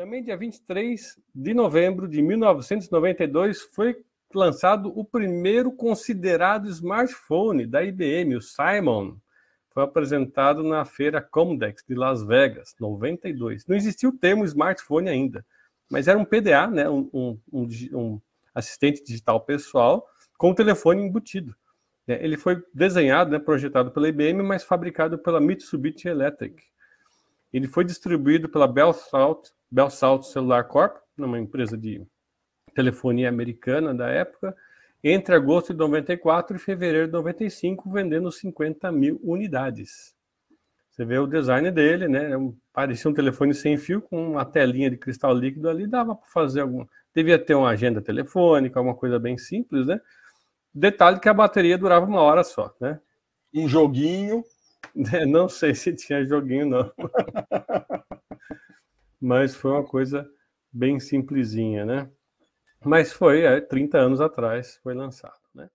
Também dia 23 de novembro de 1992 foi lançado o primeiro considerado smartphone da IBM, o Simon. Foi apresentado na feira Comdex de Las Vegas, 92. Não existia o termo smartphone ainda, mas era um PDA, né, um, um, um, um assistente digital pessoal, com o telefone embutido. É, ele foi desenhado, né, projetado pela IBM, mas fabricado pela Mitsubishi Electric. Ele foi distribuído pela Bell South, Bell Cellular Corp, uma empresa de telefonia americana da época, entre agosto de 94 e fevereiro de 95, vendendo 50 mil unidades. Você vê o design dele, né? É parecia um telefone sem fio com uma telinha de cristal líquido ali, dava para fazer alguma. Devia ter uma agenda telefônica, alguma coisa bem simples, né? Detalhe que a bateria durava uma hora só, né? Um joguinho Não sei se tinha joguinho, não. Mas foi uma coisa bem simplesinha, né? Mas foi é, 30 anos atrás, foi lançado, né?